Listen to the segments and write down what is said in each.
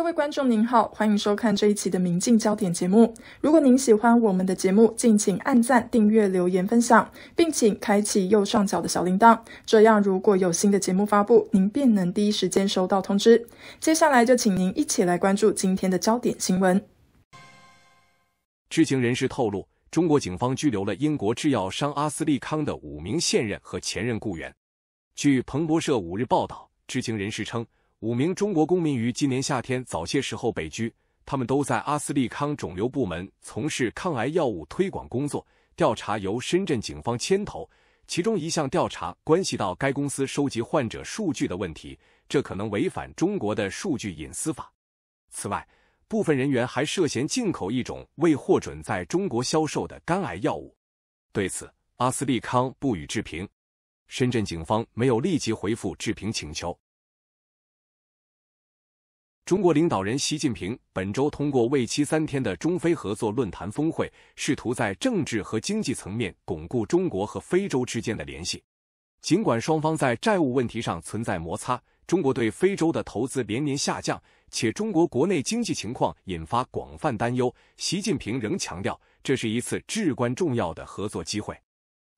各位观众您好，欢迎收看这一期的《明镜焦点》节目。如果您喜欢我们的节目，敬请按赞、订阅、留言、分享，并请开启右上角的小铃铛，这样如果有新的节目发布，您便能第一时间收到通知。接下来就请您一起来关注今天的焦点新闻。知情人士透露，中国警方拘留了英国制药商阿斯利康的五名现任和前任雇员。据彭博社五日报道，知情人士称。五名中国公民于今年夏天早些时候被拘，他们都在阿斯利康肿瘤部门从事抗癌药物推广工作。调查由深圳警方牵头，其中一项调查关系到该公司收集患者数据的问题，这可能违反中国的数据隐私法。此外，部分人员还涉嫌进口一种未获准在中国销售的肝癌药物。对此，阿斯利康不予置评。深圳警方没有立即回复置评请求。中国领导人习近平本周通过为期三天的中非合作论坛峰会，试图在政治和经济层面巩固中国和非洲之间的联系。尽管双方在债务问题上存在摩擦，中国对非洲的投资连年下降，且中国国内经济情况引发广泛担忧，习近平仍强调这是一次至关重要的合作机会。《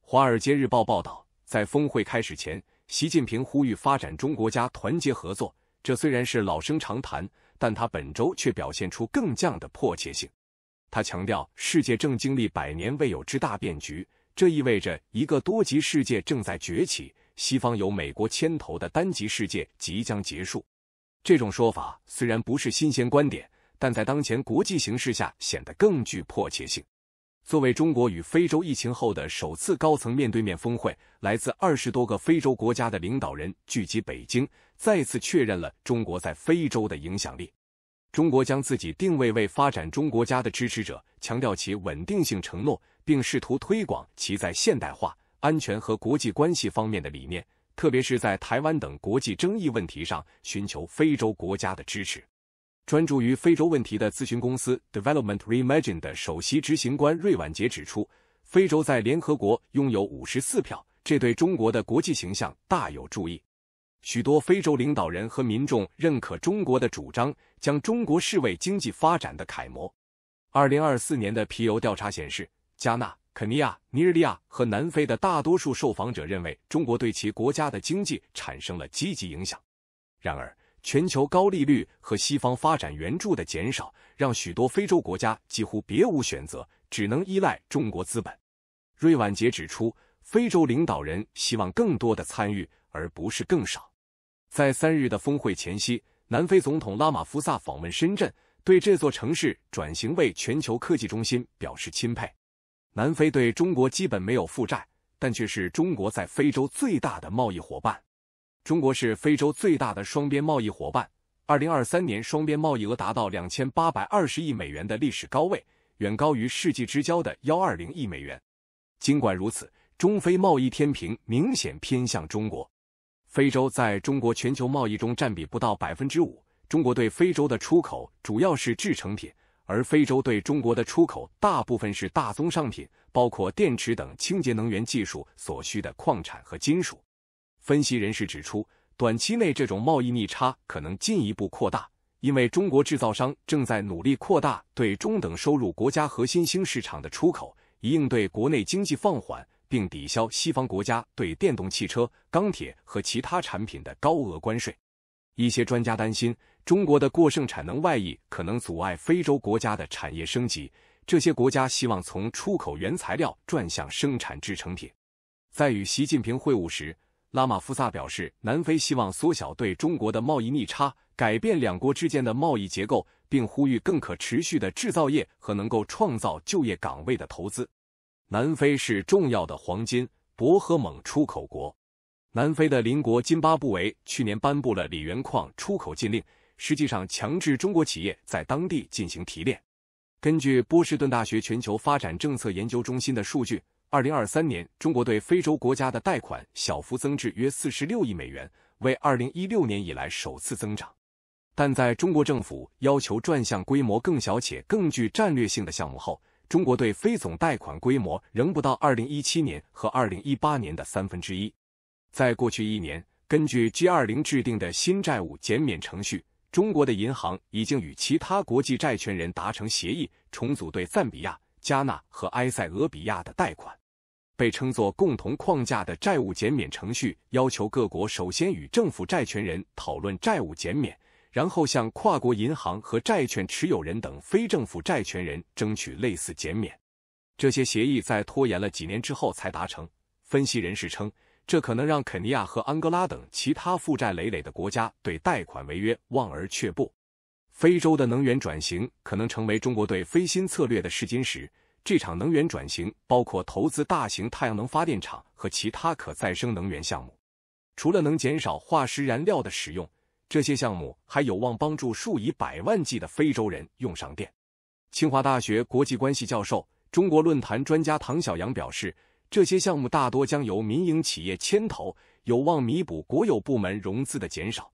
华尔街日报》报道，在峰会开始前，习近平呼吁发展中国家团结合作。这虽然是老生常谈，但他本周却表现出更犟的迫切性。他强调，世界正经历百年未有之大变局，这意味着一个多极世界正在崛起，西方由美国牵头的单极世界即将结束。这种说法虽然不是新鲜观点，但在当前国际形势下显得更具迫切性。作为中国与非洲疫情后的首次高层面对面峰会，来自二十多个非洲国家的领导人聚集北京。再次确认了中国在非洲的影响力。中国将自己定位为发展中国家的支持者，强调其稳定性承诺，并试图推广其在现代化、安全和国际关系方面的理念，特别是在台湾等国际争议问题上寻求非洲国家的支持。专注于非洲问题的咨询公司 Development Reimagined 的首席执行官瑞婉杰指出，非洲在联合国拥有五十四票，这对中国的国际形象大有注意。许多非洲领导人和民众认可中国的主张，将中国视为经济发展的楷模。二零二四年的皮尤调查显示，加纳、肯尼亚、尼日利亚和南非的大多数受访者认为中国对其国家的经济产生了积极影响。然而，全球高利率和西方发展援助的减少，让许多非洲国家几乎别无选择，只能依赖中国资本。瑞万杰指出，非洲领导人希望更多的参与，而不是更少。在三日的峰会前夕，南非总统拉马福萨访问深圳，对这座城市转型为全球科技中心表示钦佩。南非对中国基本没有负债，但却是中国在非洲最大的贸易伙伴。中国是非洲最大的双边贸易伙伴，二零二三年双边贸易额达到两千八百二十亿美元的历史高位，远高于世纪之交的幺二零亿美元。尽管如此，中非贸易天平明显偏向中国。非洲在中国全球贸易中占比不到百分之五。中国对非洲的出口主要是制成品，而非洲对中国的出口大部分是大宗商品，包括电池等清洁能源技术所需的矿产和金属。分析人士指出，短期内这种贸易逆差可能进一步扩大，因为中国制造商正在努力扩大对中等收入国家核心新兴市场的出口，以应对国内经济放缓。并抵消西方国家对电动汽车、钢铁和其他产品的高额关税。一些专家担心，中国的过剩产能外溢可能阻碍非洲国家的产业升级。这些国家希望从出口原材料转向生产制成品。在与习近平会晤时，拉马夫萨表示，南非希望缩小对中国的贸易逆差，改变两国之间的贸易结构，并呼吁更可持续的制造业和能够创造就业岗位的投资。南非是重要的黄金、铂和锰出口国。南非的邻国津巴布韦去年颁布了锂原矿出口禁令，实际上强制中国企业在当地进行提炼。根据波士顿大学全球发展政策研究中心的数据，二零二三年中国对非洲国家的贷款小幅增至约四十六亿美元，为二零一六年以来首次增长。但在中国政府要求转向规模更小且更具战略性的项目后。中国对非总贷款规模仍不到二零一七年和二零一八年的三分之一。在过去一年，根据 G 二零制定的新债务减免程序，中国的银行已经与其他国际债权人达成协议，重组对赞比亚、加纳和埃塞俄比亚的贷款。被称作共同框架的债务减免程序要求各国首先与政府债权人讨论债务减免。然后向跨国银行和债券持有人等非政府债权人争取类似减免。这些协议在拖延了几年之后才达成。分析人士称，这可能让肯尼亚和安哥拉等其他负债累累的国家对贷款违约望而却步。非洲的能源转型可能成为中国对非新策略的试金石。这场能源转型包括投资大型太阳能发电厂和其他可再生能源项目，除了能减少化石燃料的使用。这些项目还有望帮助数以百万计的非洲人用上电。清华大学国际关系教授、中国论坛专家唐小阳表示，这些项目大多将由民营企业牵头，有望弥补国有部门融资的减少。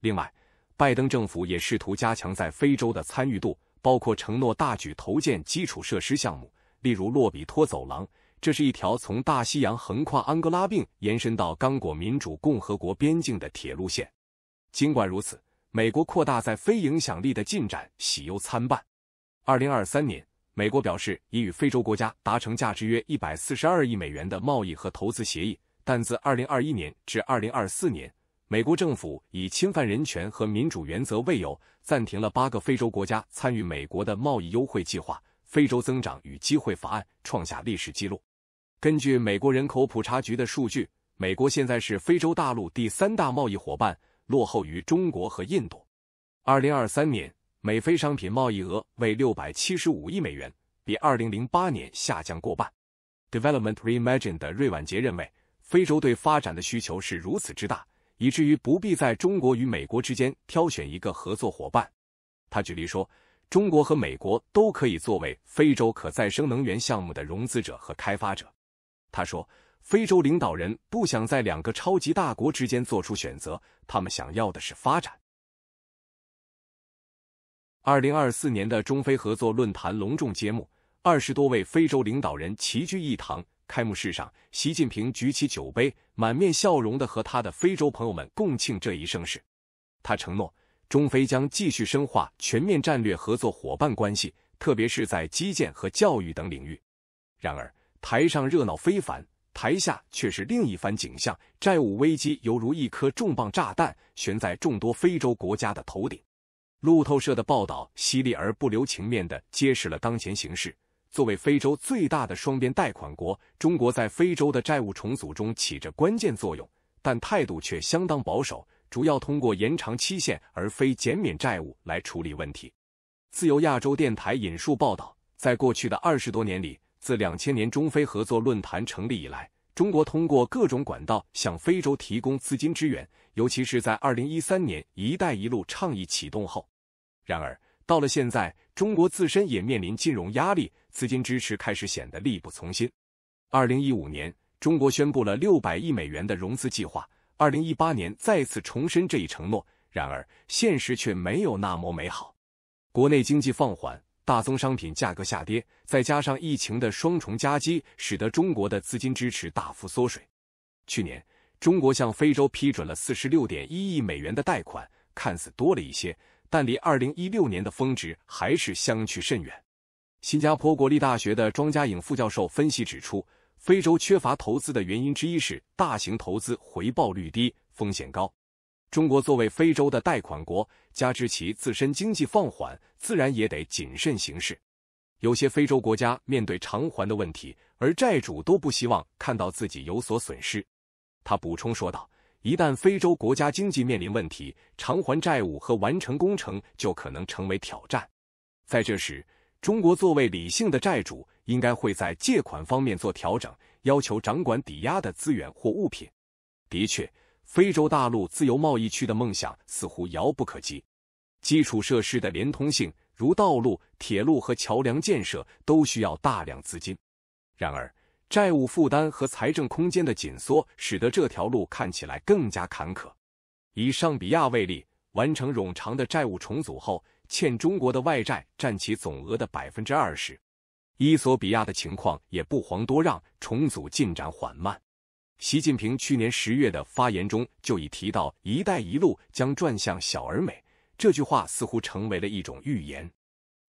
另外，拜登政府也试图加强在非洲的参与度，包括承诺大举投建基础设施项目，例如洛比托走廊，这是一条从大西洋横跨安哥拉并延伸到刚果民主共和国边境的铁路线。尽管如此，美国扩大在非影响力的进展喜忧参半。二零二三年，美国表示已与非洲国家达成价值约一百四十二亿美元的贸易和投资协议，但自二零二一年至二零二四年，美国政府以侵犯人权和民主原则为由，暂停了八个非洲国家参与美国的贸易优惠计划——非洲增长与机会法案，创下历史记录。根据美国人口普查局的数据，美国现在是非洲大陆第三大贸易伙伴。落后于中国和印度。二零二三年，美非商品贸易额为六百七十五亿美元，比二零零八年下降过半。Development r Imagine 的瑞婉杰认为，非洲对发展的需求是如此之大，以至于不必在中国与美国之间挑选一个合作伙伴。他举例说，中国和美国都可以作为非洲可再生能源项目的融资者和开发者。他说。非洲领导人不想在两个超级大国之间做出选择，他们想要的是发展。二零二四年的中非合作论坛隆重揭幕，二十多位非洲领导人齐聚一堂。开幕式上，习近平举起酒杯，满面笑容的和他的非洲朋友们共庆这一盛事。他承诺，中非将继续深化全面战略合作伙伴关系，特别是在基建和教育等领域。然而，台上热闹非凡。台下却是另一番景象，债务危机犹如一颗重磅炸弹悬在众多非洲国家的头顶。路透社的报道犀利而不留情面的揭示了当前形势。作为非洲最大的双边贷款国，中国在非洲的债务重组中起着关键作用，但态度却相当保守，主要通过延长期限而非减免债务来处理问题。自由亚洲电台引述报道，在过去的二十多年里。自两千年中非合作论坛成立以来，中国通过各种管道向非洲提供资金支援，尤其是在二零一三年“一带一路”倡议启动后。然而，到了现在，中国自身也面临金融压力，资金支持开始显得力不从心。二零一五年，中国宣布了六百亿美元的融资计划；二零一八年再次重申这一承诺。然而，现实却没有那么美好，国内经济放缓。大宗商品价格下跌，再加上疫情的双重夹击，使得中国的资金支持大幅缩水。去年，中国向非洲批准了四十六点一亿美元的贷款，看似多了一些，但离二零一六年的峰值还是相去甚远。新加坡国立大学的庄家颖副教授分析指出，非洲缺乏投资的原因之一是大型投资回报率低、风险高。中国作为非洲的贷款国，加之其自身经济放缓，自然也得谨慎行事。有些非洲国家面对偿还的问题，而债主都不希望看到自己有所损失。他补充说道：“一旦非洲国家经济面临问题，偿还债务和完成工程就可能成为挑战。在这时，中国作为理性的债主，应该会在借款方面做调整，要求掌管抵押的资源或物品。”的确。非洲大陆自由贸易区的梦想似乎遥不可及。基础设施的连通性，如道路、铁路和桥梁建设，都需要大量资金。然而，债务负担和财政空间的紧缩，使得这条路看起来更加坎坷。以上比亚为例，完成冗长的债务重组后，欠中国的外债占其总额的百分之二十。伊索比亚的情况也不遑多让，重组进展缓慢。习近平去年十月的发言中就已提到“一带一路”将转向小而美，这句话似乎成为了一种预言。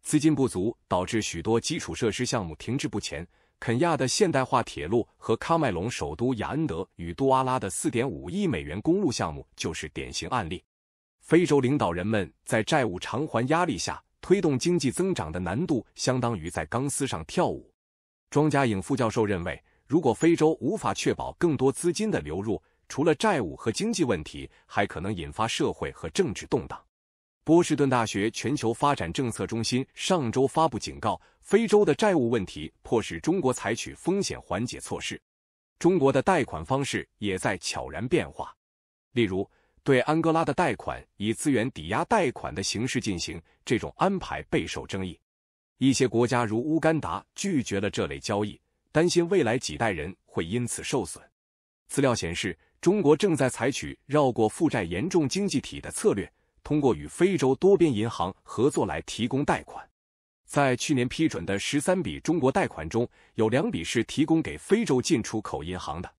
资金不足导致许多基础设施项目停滞不前，肯亚的现代化铁路和喀麦隆首都雅恩德与杜阿拉的四点五亿美元公路项目就是典型案例。非洲领导人们在债务偿还压力下推动经济增长的难度，相当于在钢丝上跳舞。庄家颖副教授认为。如果非洲无法确保更多资金的流入，除了债务和经济问题，还可能引发社会和政治动荡。波士顿大学全球发展政策中心上周发布警告，非洲的债务问题迫使中国采取风险缓解措施。中国的贷款方式也在悄然变化，例如对安哥拉的贷款以资源抵押贷款的形式进行，这种安排备受争议。一些国家如乌干达拒绝了这类交易。担心未来几代人会因此受损。资料显示，中国正在采取绕过负债严重经济体的策略，通过与非洲多边银行合作来提供贷款。在去年批准的十三笔中国贷款中，有两笔是提供给非洲进出口银行的。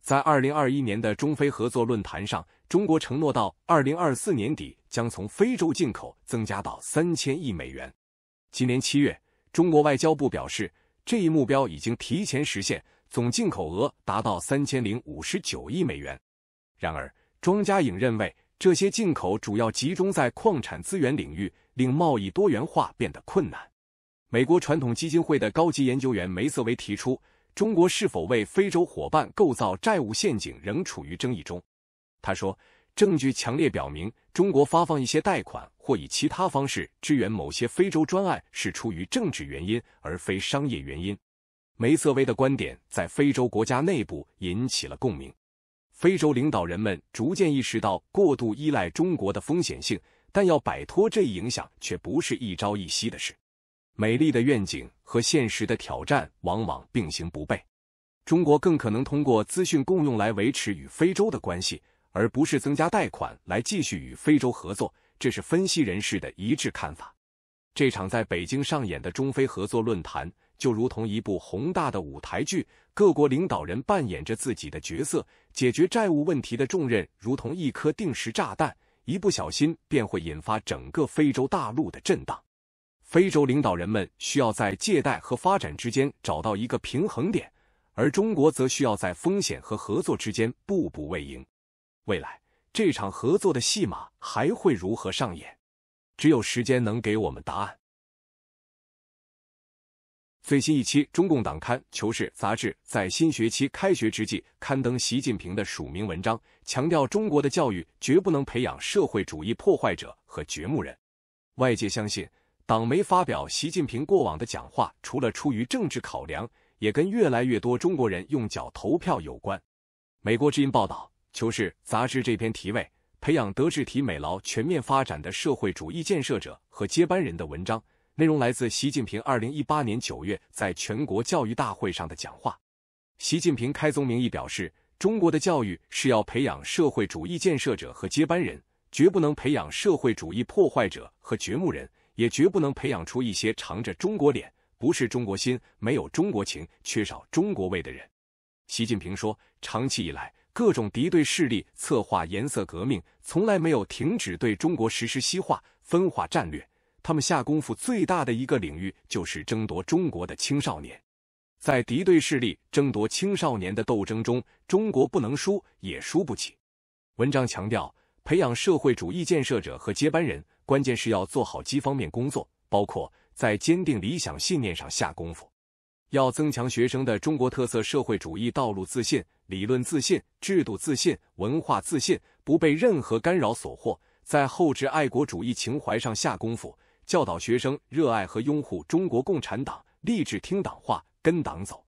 在二零二一年的中非合作论坛上，中国承诺到二零二四年底将从非洲进口增加到三千亿美元。今年七月，中国外交部表示。这一目标已经提前实现，总进口额达到三千零五十九亿美元。然而，庄家颖认为，这些进口主要集中在矿产资源领域，令贸易多元化变得困难。美国传统基金会的高级研究员梅瑟维提出，中国是否为非洲伙伴构造债务陷阱仍处于争议中。他说，证据强烈表明，中国发放一些贷款。或以其他方式支援某些非洲专案是出于政治原因而非商业原因。梅瑟威的观点在非洲国家内部引起了共鸣。非洲领导人们逐渐意识到过度依赖中国的风险性，但要摆脱这一影响却不是一朝一夕的事。美丽的愿景和现实的挑战往往并行不悖。中国更可能通过资讯共用来维持与非洲的关系，而不是增加贷款来继续与非洲合作。这是分析人士的一致看法。这场在北京上演的中非合作论坛就如同一部宏大的舞台剧，各国领导人扮演着自己的角色。解决债务问题的重任如同一颗定时炸弹，一不小心便会引发整个非洲大陆的震荡。非洲领导人们需要在借贷和发展之间找到一个平衡点，而中国则需要在风险和合作之间步步为营。未来。这场合作的戏码还会如何上演？只有时间能给我们答案。最新一期中共党刊《求是》杂志在新学期开学之际刊登习近平的署名文章，强调中国的教育绝不能培养社会主义破坏者和掘墓人。外界相信，党媒发表习近平过往的讲话，除了出于政治考量，也跟越来越多中国人用脚投票有关。美国之音报道。《求是》杂志这篇题为“培养德智体美劳全面发展的社会主义建设者和接班人的”文章，内容来自习近平2018年9月在全国教育大会上的讲话。习近平开宗明义表示，中国的教育是要培养社会主义建设者和接班人，绝不能培养社会主义破坏者和掘墓人，也绝不能培养出一些长着中国脸、不是中国心、没有中国情、缺少中国味的人。习近平说，长期以来。各种敌对势力策划颜色革命，从来没有停止对中国实施西化分化战略。他们下功夫最大的一个领域就是争夺中国的青少年。在敌对势力争夺青少年的斗争中，中国不能输，也输不起。文章强调，培养社会主义建设者和接班人，关键是要做好几方面工作，包括在坚定理想信念上下功夫。要增强学生的中国特色社会主义道路自信、理论自信、制度自信、文化自信，不被任何干扰所惑，在厚植爱国主义情怀上下功夫，教导学生热爱和拥护中国共产党，立志听党话、跟党走。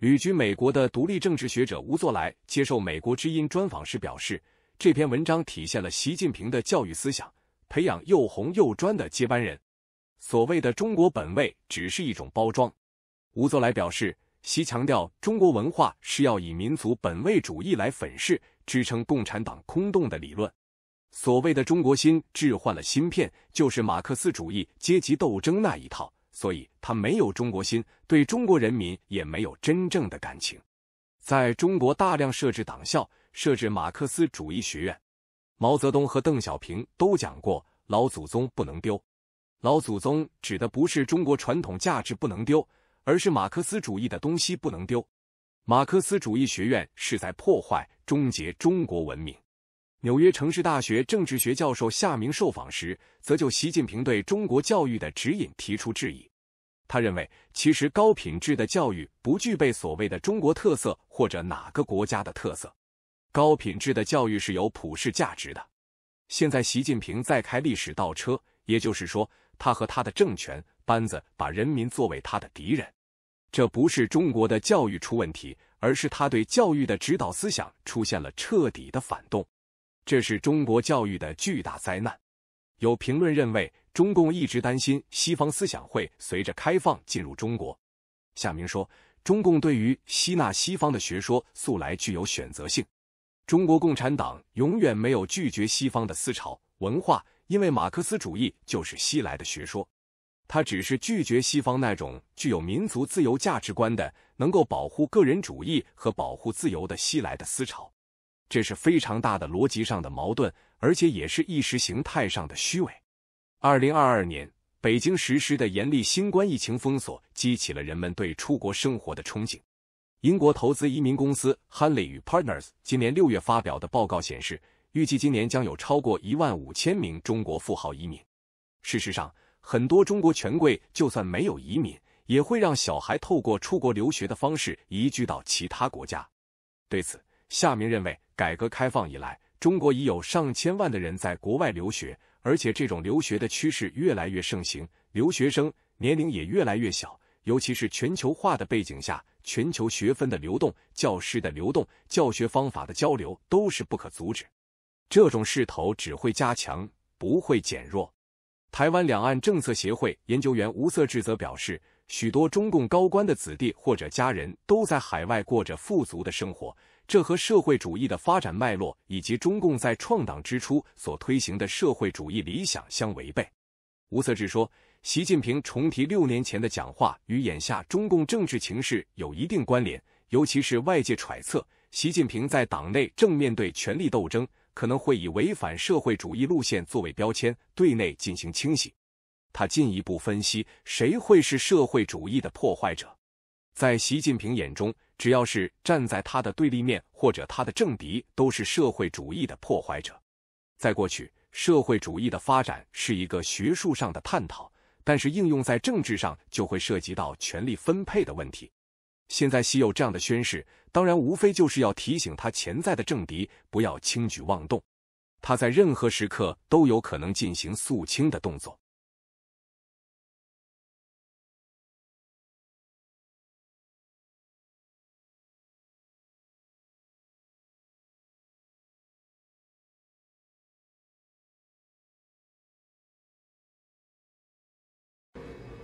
旅居美国的独立政治学者吴作来接受《美国之音》专访时表示，这篇文章体现了习近平的教育思想，培养又红又专的接班人。所谓的“中国本位”只是一种包装。吴作来表示，习强调中国文化是要以民族本位主义来粉饰、支撑共产党空洞的理论。所谓的“中国心”置换了芯片，就是马克思主义阶级斗争那一套，所以他没有中国心，对中国人民也没有真正的感情。在中国大量设置党校、设置马克思主义学院，毛泽东和邓小平都讲过：“老祖宗不能丢。”老祖宗指的不是中国传统价值不能丢。而是马克思主义的东西不能丢，马克思主义学院是在破坏、终结中国文明。纽约城市大学政治学教授夏明受访时，则就习近平对中国教育的指引提出质疑。他认为，其实高品质的教育不具备所谓的中国特色或者哪个国家的特色，高品质的教育是有普世价值的。现在习近平在开历史倒车，也就是说。他和他的政权班子把人民作为他的敌人，这不是中国的教育出问题，而是他对教育的指导思想出现了彻底的反动，这是中国教育的巨大灾难。有评论认为，中共一直担心西方思想会随着开放进入中国。夏明说，中共对于吸纳西方的学说素来具有选择性，中国共产党永远没有拒绝西方的思潮文化。因为马克思主义就是西来的学说，他只是拒绝西方那种具有民族自由价值观的、能够保护个人主义和保护自由的西来的思潮，这是非常大的逻辑上的矛盾，而且也是意识形态上的虚伪。二零二二年，北京实施的严厉新冠疫情封锁激起了人们对出国生活的憧憬。英国投资移民公司 h a n e y 与 Partners 今年六月发表的报告显示。预计今年将有超过一万五千名中国富豪移民。事实上，很多中国权贵就算没有移民，也会让小孩透过出国留学的方式移居到其他国家。对此，夏明认为，改革开放以来，中国已有上千万的人在国外留学，而且这种留学的趋势越来越盛行，留学生年龄也越来越小。尤其是全球化的背景下，全球学分的流动、教师的流动、教学方法的交流都是不可阻止。这种势头只会加强，不会减弱。台湾两岸政策协会研究员吴色志则表示，许多中共高官的子弟或者家人都在海外过着富足的生活，这和社会主义的发展脉络以及中共在创党之初所推行的社会主义理想相违背。吴色志说，习近平重提六年前的讲话，与眼下中共政治情势有一定关联，尤其是外界揣测习近平在党内正面对权力斗争。可能会以违反社会主义路线作为标签，对内进行清洗。他进一步分析，谁会是社会主义的破坏者？在习近平眼中，只要是站在他的对立面或者他的政敌，都是社会主义的破坏者。在过去，社会主义的发展是一个学术上的探讨，但是应用在政治上，就会涉及到权力分配的问题。现在西有这样的宣誓，当然无非就是要提醒他潜在的政敌不要轻举妄动，他在任何时刻都有可能进行肃清的动作。